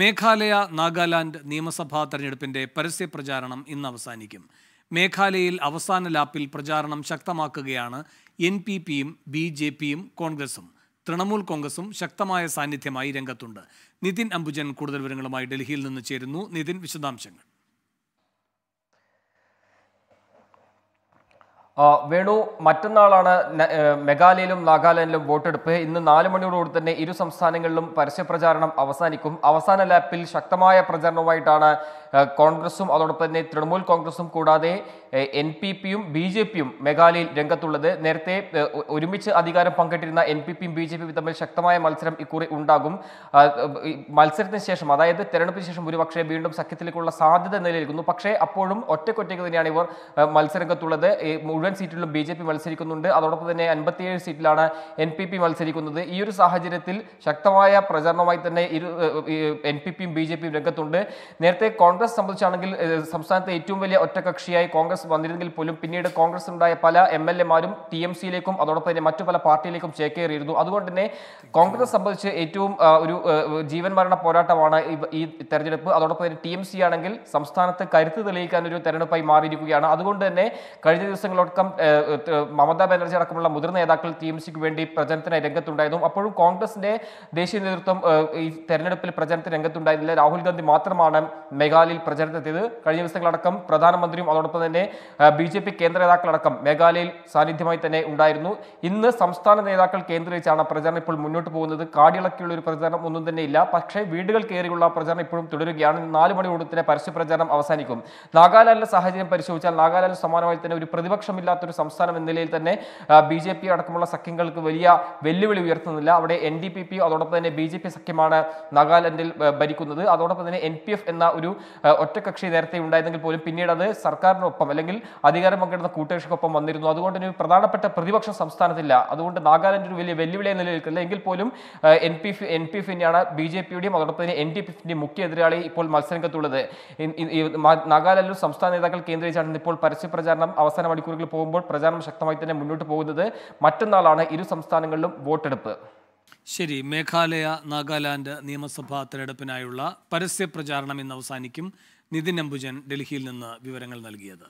മേഘാലയ നാഗാലാൻഡ് നിയമസഭാ തെരഞ്ഞെടുപ്പിന്റെ പരസ്യ പ്രചാരണം ഇന്ന് അവസാനിക്കും മേഘാലയയിൽ അവസാന ലാപ്പിൽ പ്രചാരണം ശക്തമാക്കുകയാണ് എൻ പി പിയും ബി ജെ പിയും കോൺഗ്രസും തൃണമൂൽ കോൺഗ്രസും ശക്തമായ സാന്നിധ്യമായി രംഗത്തുണ്ട് നിതിൻ അംബുജൻ കൂടുതൽ വിവരങ്ങളുമായി ഡൽഹിയിൽ നിന്ന് ചേരുന്നു നിതിൻ വിശദാംശങ്ങൾ വേണു മറ്റന്നാളാണ് മെഘാലയയിലും നാഗാലാൻഡിലും വോട്ടെടുപ്പ് ഇന്ന് നാല് മണിയോടുകൂടി തന്നെ ഇരു സംസ്ഥാനങ്ങളിലും പരസ്യപ്രചാരണം അവസാനിക്കും അവസാന ലാപ്പിൽ ശക്തമായ പ്രചാരണവുമായിട്ടാണ് കോൺഗ്രസും അതോടൊപ്പം തന്നെ തൃണമൂൽ കോൺഗ്രസും കൂടാതെ എൻ പി പിയും ബി ജെ പിയും മെഘാലയയിൽ രംഗത്തുള്ളത് നേരത്തെ ഒരുമിച്ച് അധികാരം പങ്കിട്ടിരുന്ന എൻ പി പിയും ബി ജെ പിയും തമ്മിൽ ശക്തമായ മത്സരം ഇക്കുറി ഉണ്ടാകും മത്സരത്തിന് ശേഷം അതായത് തെരഞ്ഞെടുപ്പിന് ശേഷം ഒരുപക്ഷെ വീണ്ടും സഖ്യത്തിലേക്കുള്ള സാധ്യത നിലനിൽക്കുന്നു പക്ഷേ അപ്പോഴും ഒറ്റക്കൊറ്റയ്ക്ക് തന്നെയാണ് ഇവർ മത്സരരംഗത്തുള്ളത് മുഴുവൻ മുഴുവൻ സീറ്റിലും ബി ജെ പി മത്സരിക്കുന്നുണ്ട് അതോടൊപ്പം തന്നെ അൻപത്തിയേഴ് സീറ്റിലാണ് എൻ പി പി മത്സരിക്കുന്നത് ഈ ഒരു സാഹചര്യത്തിൽ ശക്തമായ പ്രചാരണമായി തന്നെ ഇരു എൻ പി പിയും ബി ജെ പിയും രംഗത്തുണ്ട് നേരത്തെ കോൺഗ്രസ് സംബന്ധിച്ചാണെങ്കിൽ സംസ്ഥാനത്തെ ഏറ്റവും വലിയ ഒറ്റകക്ഷിയായി കോൺഗ്രസ് വന്നിരുന്നെങ്കിൽ പോലും പിന്നീട് കോൺഗ്രസ് ഉണ്ടായ പല എം എൽ എമാരും ടി എം സിയിലേക്കും അതോടൊപ്പം തന്നെ മറ്റു പല പാർട്ടിയിലേക്കും ചേക്കേറിയിരുന്നു അതുകൊണ്ട് തന്നെ കോൺഗ്രസ് സംബന്ധിച്ച് ഏറ്റവും ഒരു ജീവൻ മരണ പോരാട്ടമാണ് ഈ തെരഞ്ഞെടുപ്പ് അതോടൊപ്പം തന്നെ ടി എം സി ആണെങ്കിൽ സംസ്ഥാനത്ത് കരുത്ത് തെളിയിക്കാൻ ഒരു തെരഞ്ഞെടുപ്പായി മാറിയിരിക്കുകയാണ് അതുകൊണ്ട് തന്നെ കഴിഞ്ഞ ദിവസങ്ങളോ അടക്കം മമതാ ബാനർജി അടക്കമുള്ള മുതിർന്ന നേതാക്കൾ ടി എം സിക്ക് വേണ്ടി പ്രചരണത്തിന് രംഗത്തുണ്ടായിരുന്നു അപ്പോഴും കോൺഗ്രസിന്റെ ദേശീയ നേതൃത്വം ഈ തെരഞ്ഞെടുപ്പിൽ പ്രചരണത്തിന് രംഗത്തുണ്ടായിരുന്നില്ല രാഹുൽ ഗാന്ധി മാത്രമാണ് മേഘാലയയിൽ പ്രചരണത്തെത്തിയത് കഴിഞ്ഞ ദിവസങ്ങളടക്കം പ്രധാനമന്ത്രിയും അതോടൊപ്പം തന്നെ ബി ജെ പി കേന്ദ്ര നേതാക്കളടക്കം മേഘാലയയിൽ സാന്നിധ്യമായി തന്നെ ഉണ്ടായിരുന്നു ഇന്ന് സംസ്ഥാന നേതാക്കൾ കേന്ദ്രീകരിച്ചാണ് പ്രചരണം ഇപ്പോൾ മുന്നോട്ട് പോകുന്നത് കാടിളക്കിയുള്ള ഒരു പ്രചരണം ഒന്നും തന്നെ ഇല്ല പക്ഷേ വീടുകൾ കയറിയുള്ള പ്രചരണം ഇപ്പോഴും തുടരുകയാണ് നാല് മണിയോടെ തന്നെ പരസ്യ പ്രചരണം അവസാനിക്കും നാഗാലാൻഡിലെ സാഹചര്യം പരിശോധിച്ചാൽ നാഗാലാൻഡ് സമാനമായി തന്നെ ഒരു പ്രതിപക്ഷം ഇല്ലാത്തൊരു സംസ്ഥാനം എന്ന നിലയിൽ തന്നെ ബി ജെ പി അടക്കമുള്ള സഖ്യങ്ങൾക്ക് വലിയ വെല്ലുവിളി ഉയർത്തുന്നില്ല അവിടെ എൻ ഡി പി പി അതോടൊപ്പം തന്നെ ബി ജെ പി സഖ്യമാണ് നാഗാലാൻഡിൽ ഭരിക്കുന്നത് അതോടൊപ്പം തന്നെ എൻ പി എഫ് എന്ന ഒരു ഒറ്റകക്ഷി നേരത്തെ ഉണ്ടായിരുന്നെങ്കിൽ പോലും പിന്നീട് അത് സർക്കാരിനൊപ്പം അല്ലെങ്കിൽ അധികാരം പങ്കിടുന്ന കൂട്ടുകക്ഷിക്കൊപ്പം വന്നിരുന്നു അതുകൊണ്ട് തന്നെ പ്രധാനപ്പെട്ട പ്രതിപക്ഷം സംസ്ഥാനത്തില്ല അതുകൊണ്ട് നാഗാലാൻഡ് ഒരു വലിയ വെല്ലുവിളിയായി നിലനിൽക്കില്ല എങ്കിൽ പോലും N P F N P എഫിൻ്റെയാണ് ബി ജെ പിയുടെയും അതോടൊപ്പം തന്നെ എൻ ഡി പി എഫിന്റെ മുഖ്യ എതിരാളി ഇപ്പോൾ മത്സരരംഗത്തുള്ളത് നാഗാലാൻഡിൽ സംസ്ഥാന നേതാക്കൾ കേന്ദ്രീകരിച്ചാണ് ഇപ്പോൾ പരസ്യ പ്രചാരണം അവസാന മണിക്കൂറുകൾ മുന്നോട്ട് പോകുമ്പോൾ പ്രചാരണം ശക്തമായി തന്നെ മുന്നോട്ട് പോകുന്നത് മറ്റന്നാളാണ് ഇരു സംസ്ഥാനങ്ങളിലും വോട്ടെടുപ്പ് ശരി മേഘാലയ നാഗാലാൻഡ് നിയമസഭാ തെരഞ്ഞെടുപ്പിനായുള്ള പരസ്യ പ്രചാരണം ഇന്ന് അവസാനിക്കും നിതിൻ അംബുജൻ ഡൽഹിയിൽ നിന്ന് വിവരങ്ങൾ നൽകിയത്